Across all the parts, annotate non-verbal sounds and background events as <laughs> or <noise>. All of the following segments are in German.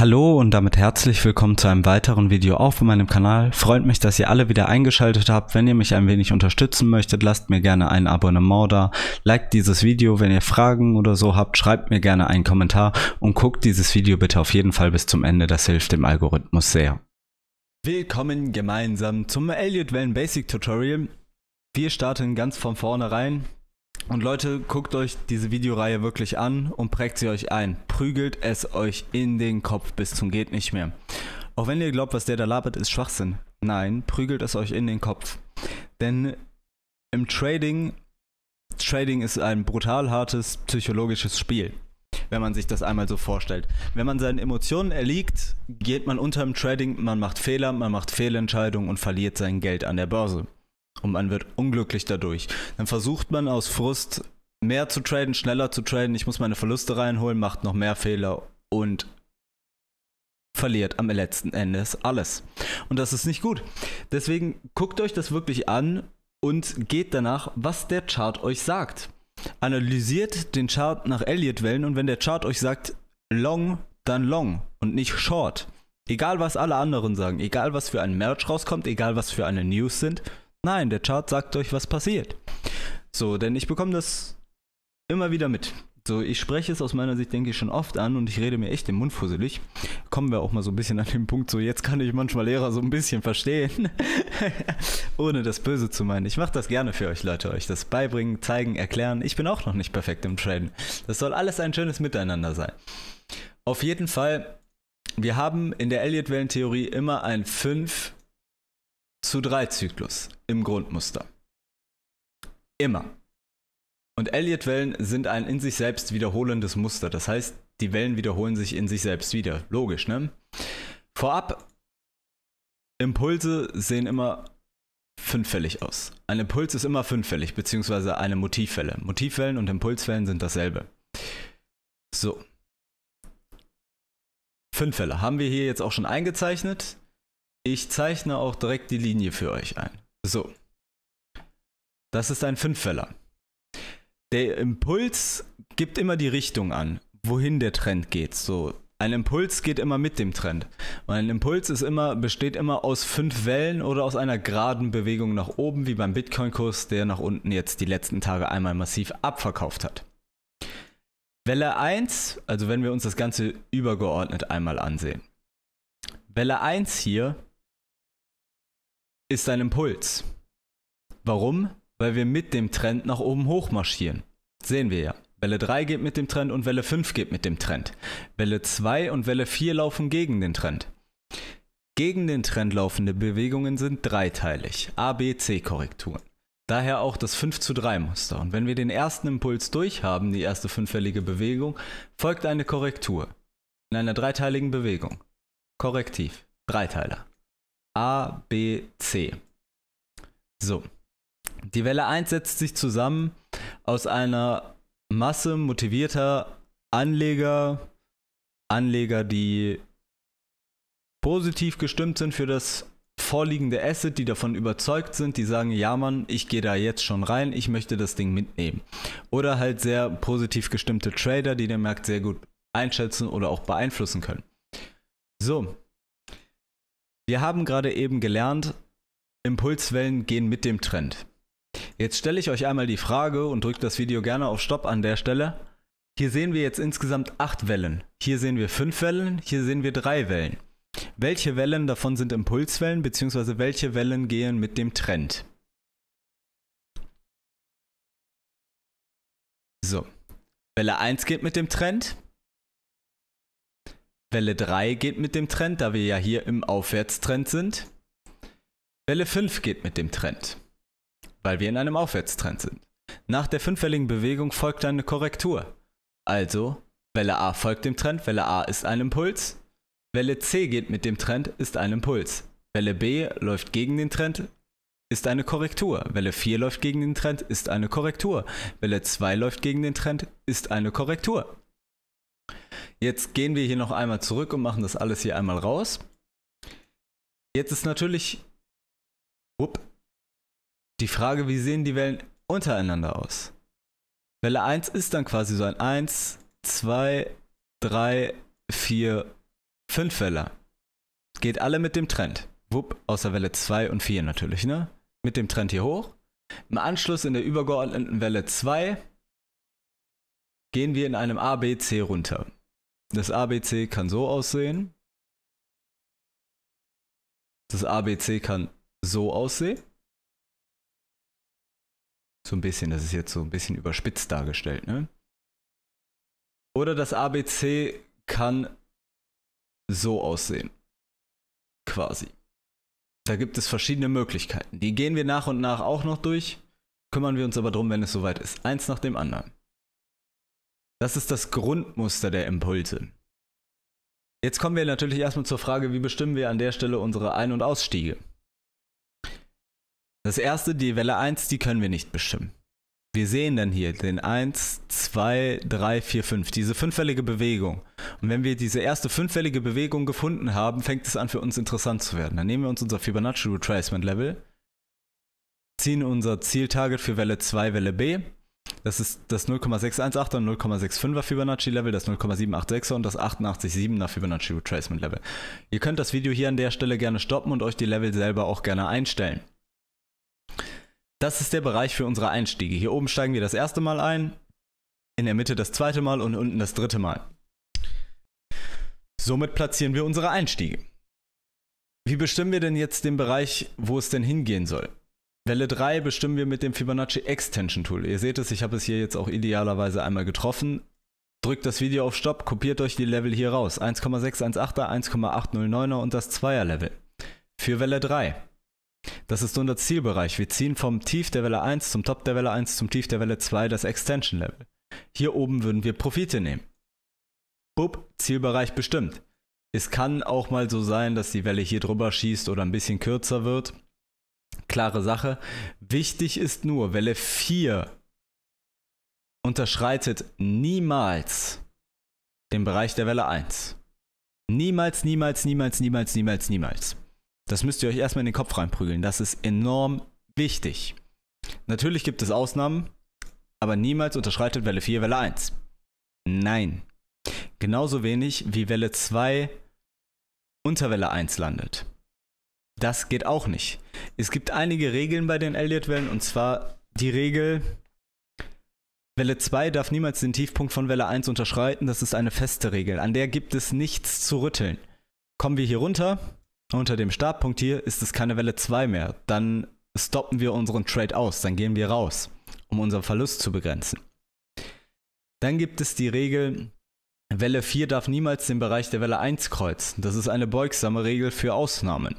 Hallo und damit herzlich willkommen zu einem weiteren Video auf meinem Kanal. Freut mich, dass ihr alle wieder eingeschaltet habt. Wenn ihr mich ein wenig unterstützen möchtet, lasst mir gerne ein Abonnement da. Liked dieses Video, wenn ihr Fragen oder so habt, schreibt mir gerne einen Kommentar und guckt dieses Video bitte auf jeden Fall bis zum Ende. Das hilft dem Algorithmus sehr. Willkommen gemeinsam zum Elliott Wellen Basic Tutorial. Wir starten ganz von vorne rein. Und Leute, guckt euch diese Videoreihe wirklich an und prägt sie euch ein. Prügelt es euch in den Kopf bis zum geht nicht mehr. Auch wenn ihr glaubt, was der da labert, ist Schwachsinn. Nein, prügelt es euch in den Kopf. Denn im Trading, Trading ist ein brutal hartes psychologisches Spiel, wenn man sich das einmal so vorstellt. Wenn man seinen Emotionen erliegt, geht man unter im Trading, man macht Fehler, man macht Fehlentscheidungen und verliert sein Geld an der Börse und man wird unglücklich dadurch. Dann versucht man aus Frust mehr zu traden, schneller zu traden, ich muss meine Verluste reinholen, macht noch mehr Fehler und verliert am letzten Endes alles. Und das ist nicht gut. Deswegen guckt euch das wirklich an und geht danach, was der Chart euch sagt. Analysiert den Chart nach Elliott-Wellen und wenn der Chart euch sagt long, dann long und nicht short. Egal was alle anderen sagen, egal was für ein Merch rauskommt, egal was für eine News sind, Nein, der Chart sagt euch, was passiert. So, denn ich bekomme das immer wieder mit. So, ich spreche es aus meiner Sicht, denke ich, schon oft an und ich rede mir echt den Mund fusselig. Kommen wir auch mal so ein bisschen an den Punkt, so jetzt kann ich manchmal Lehrer so ein bisschen verstehen. <laughs> Ohne das Böse zu meinen. Ich mache das gerne für euch, Leute, euch das beibringen, zeigen, erklären. Ich bin auch noch nicht perfekt im Traden. Das soll alles ein schönes Miteinander sein. Auf jeden Fall, wir haben in der Elliott-Wellentheorie immer ein 5 zu 3 Zyklus im Grundmuster. Immer. Und Elliott-Wellen sind ein in sich selbst wiederholendes Muster. Das heißt, die Wellen wiederholen sich in sich selbst wieder. Logisch, ne? Vorab, Impulse sehen immer fünffällig aus. Ein Impuls ist immer fünffällig, beziehungsweise eine Motivwelle. Motivwellen und Impulswellen sind dasselbe. So. Fünffälle haben wir hier jetzt auch schon eingezeichnet. Ich zeichne auch direkt die Linie für euch ein. So. Das ist ein Fünffeller. Der Impuls gibt immer die Richtung an, wohin der Trend geht. So, ein Impuls geht immer mit dem Trend. Und ein Impuls ist immer, besteht immer aus fünf Wellen oder aus einer geraden Bewegung nach oben, wie beim Bitcoin-Kurs, der nach unten jetzt die letzten Tage einmal massiv abverkauft hat. Welle 1, also wenn wir uns das Ganze übergeordnet einmal ansehen. Welle 1 hier ist ein Impuls. Warum? Weil wir mit dem Trend nach oben hoch marschieren. Sehen wir ja. Welle 3 geht mit dem Trend und Welle 5 geht mit dem Trend. Welle 2 und Welle 4 laufen gegen den Trend. Gegen den Trend laufende Bewegungen sind dreiteilig, A, B, C Korrekturen. Daher auch das 5 zu 3 Muster. Und wenn wir den ersten Impuls durchhaben, die erste fünffällige Bewegung, folgt eine Korrektur. In einer dreiteiligen Bewegung. Korrektiv. Dreiteiler. A, B, C. So. Die Welle 1 setzt sich zusammen aus einer Masse motivierter Anleger, Anleger, die positiv gestimmt sind für das vorliegende Asset, die davon überzeugt sind, die sagen, ja Mann, ich gehe da jetzt schon rein, ich möchte das Ding mitnehmen. Oder halt sehr positiv gestimmte Trader, die den Markt sehr gut einschätzen oder auch beeinflussen können. So, wir haben gerade eben gelernt, Impulswellen gehen mit dem Trend. Jetzt stelle ich euch einmal die Frage und drückt das Video gerne auf Stopp an der Stelle. Hier sehen wir jetzt insgesamt acht Wellen. Hier sehen wir fünf Wellen, hier sehen wir drei Wellen. Welche Wellen davon sind Impulswellen, beziehungsweise welche Wellen gehen mit dem Trend? So. Welle 1 geht mit dem Trend, Welle 3 geht mit dem Trend, da wir ja hier im Aufwärtstrend sind. Welle 5 geht mit dem Trend, weil wir in einem Aufwärtstrend sind. Nach der fünffälligen Bewegung folgt eine Korrektur. Also, Welle A folgt dem Trend, Welle A ist ein Impuls. Welle C geht mit dem Trend, ist ein Impuls. Welle B läuft gegen den Trend, ist eine Korrektur. Welle 4 läuft gegen den Trend, ist eine Korrektur. Welle 2 läuft gegen den Trend, ist eine Korrektur. Jetzt gehen wir hier noch einmal zurück und machen das alles hier einmal raus. Jetzt ist natürlich whoop, die Frage, wie sehen die Wellen untereinander aus? Welle 1 ist dann quasi so ein 1, 2, 3, 4, 5 Weller. Geht alle mit dem Trend. Wupp, außer Welle 2 und 4 natürlich, ne? Mit dem Trend hier hoch. Im Anschluss in der übergeordneten Welle 2 gehen wir in einem A, B, C runter. Das ABC kann so aussehen. Das ABC kann so aussehen. So ein bisschen, das ist jetzt so ein bisschen überspitzt dargestellt, ne? Oder das ABC kann so aussehen. Quasi. Da gibt es verschiedene Möglichkeiten. Die gehen wir nach und nach auch noch durch, kümmern wir uns aber drum, wenn es soweit ist. Eins nach dem anderen. Das ist das Grundmuster der Impulse. Jetzt kommen wir natürlich erstmal zur Frage, wie bestimmen wir an der Stelle unsere Ein- und Ausstiege? Das erste, die Welle 1, die können wir nicht bestimmen. Wir sehen dann hier den 1, 2, 3, 4, 5, diese fünffällige Bewegung. Und wenn wir diese erste fünffällige Bewegung gefunden haben, fängt es an für uns interessant zu werden. Dann nehmen wir uns unser Fibonacci Retracement Level, ziehen unser Zieltarget für Welle 2, Welle B das ist das 0,618er und 0,65er Fibonacci Level, das 0,786er und das 887er Fibonacci Retracement Level. Ihr könnt das Video hier an der Stelle gerne stoppen und euch die Level selber auch gerne einstellen. Das ist der Bereich für unsere Einstiege. Hier oben steigen wir das erste Mal ein, in der Mitte das zweite Mal und unten das dritte Mal. Somit platzieren wir unsere Einstiege. Wie bestimmen wir denn jetzt den Bereich, wo es denn hingehen soll? Welle 3 bestimmen wir mit dem Fibonacci Extension Tool. Ihr seht es, ich habe es hier jetzt auch idealerweise einmal getroffen. Drückt das Video auf Stopp, kopiert euch die Level hier raus. 1,618er, 1,809er und das 2er Level. Für Welle 3. Das ist unser Zielbereich. Wir ziehen vom Tief der Welle 1 zum Top der Welle 1 zum Tief der Welle 2 das Extension Level. Hier oben würden wir Profite nehmen. Bup, Zielbereich bestimmt. Es kann auch mal so sein, dass die Welle hier drüber schießt oder ein bisschen kürzer wird klare Sache. Wichtig ist nur, Welle 4 unterschreitet niemals den Bereich der Welle 1. Niemals, niemals, niemals, niemals, niemals, niemals. Das müsst ihr euch erstmal in den Kopf reinprügeln. Das ist enorm wichtig. Natürlich gibt es Ausnahmen, aber niemals unterschreitet Welle 4 Welle 1. Nein. Genauso wenig wie Welle 2 unter Welle 1 landet. Das geht auch nicht. Es gibt einige Regeln bei den Elliott-Wellen und zwar die Regel, Welle 2 darf niemals den Tiefpunkt von Welle 1 unterschreiten. Das ist eine feste Regel. An der gibt es nichts zu rütteln. Kommen wir hier runter, unter dem Startpunkt hier, ist es keine Welle 2 mehr. Dann stoppen wir unseren Trade aus. Dann gehen wir raus, um unseren Verlust zu begrenzen. Dann gibt es die Regel, Welle 4 darf niemals den Bereich der Welle 1 kreuzen. Das ist eine beugsame Regel für Ausnahmen.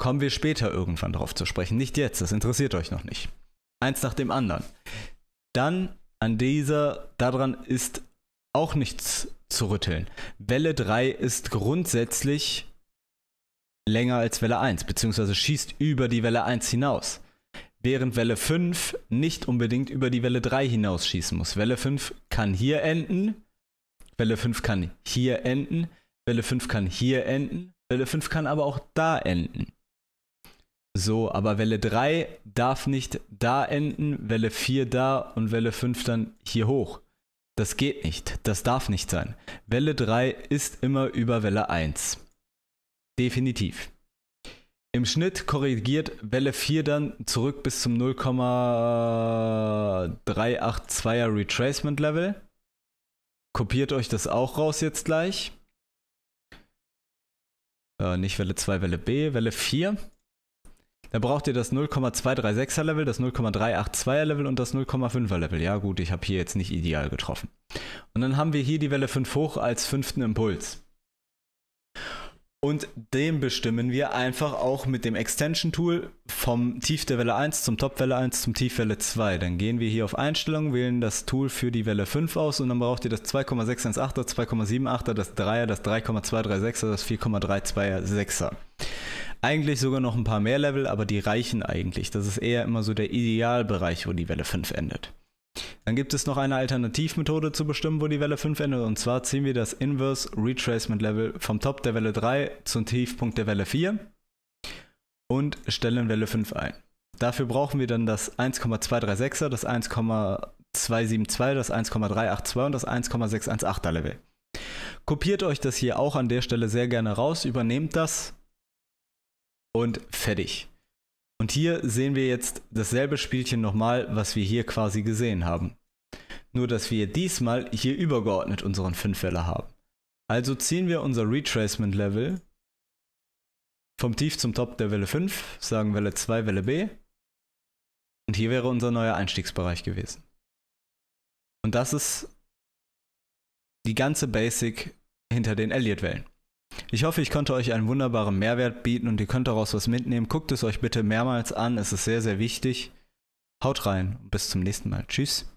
Kommen wir später irgendwann darauf zu sprechen. Nicht jetzt, das interessiert euch noch nicht. Eins nach dem anderen. Dann an dieser, daran ist auch nichts zu rütteln. Welle 3 ist grundsätzlich länger als Welle 1, beziehungsweise schießt über die Welle 1 hinaus. Während Welle 5 nicht unbedingt über die Welle 3 hinausschießen muss. Welle 5 kann hier enden, Welle 5 kann hier enden, Welle 5 kann hier enden, Welle 5 kann aber auch da enden. So, aber Welle 3 darf nicht da enden, Welle 4 da und Welle 5 dann hier hoch. Das geht nicht, das darf nicht sein. Welle 3 ist immer über Welle 1. Definitiv. Im Schnitt korrigiert Welle 4 dann zurück bis zum 0,382er Retracement Level. Kopiert euch das auch raus jetzt gleich. Äh, nicht Welle 2, Welle B, Welle 4. Da braucht ihr das 0,236er Level, das 0,382er Level und das 0,5er Level. Ja gut, ich habe hier jetzt nicht ideal getroffen. Und dann haben wir hier die Welle 5 hoch als fünften Impuls. Und den bestimmen wir einfach auch mit dem Extension Tool vom Tief der Welle 1 zum Top Welle 1 zum Tief Welle 2. Dann gehen wir hier auf Einstellungen, wählen das Tool für die Welle 5 aus und dann braucht ihr das 2,618er, 2,78er, das 3er, das 3,236er, das 4,326er. Eigentlich sogar noch ein paar mehr Level, aber die reichen eigentlich. Das ist eher immer so der Idealbereich, wo die Welle 5 endet. Dann gibt es noch eine Alternativmethode zu bestimmen, wo die Welle 5 endet. Und zwar ziehen wir das Inverse Retracement Level vom Top der Welle 3 zum Tiefpunkt der Welle 4 und stellen Welle 5 ein. Dafür brauchen wir dann das 1,236er, das 1,272, das 1,382 und das 1,618er Level. Kopiert euch das hier auch an der Stelle sehr gerne raus, übernehmt das und fertig. Und hier sehen wir jetzt dasselbe Spielchen nochmal, was wir hier quasi gesehen haben. Nur dass wir diesmal hier übergeordnet unseren 5 Fünfwähler haben. Also ziehen wir unser Retracement Level vom Tief zum Top der Welle 5, sagen Welle 2, Welle B. Und hier wäre unser neuer Einstiegsbereich gewesen. Und das ist die ganze Basic hinter den Elliott-Wellen. Ich hoffe, ich konnte euch einen wunderbaren Mehrwert bieten und ihr könnt daraus was mitnehmen. Guckt es euch bitte mehrmals an, es ist sehr, sehr wichtig. Haut rein und bis zum nächsten Mal. Tschüss.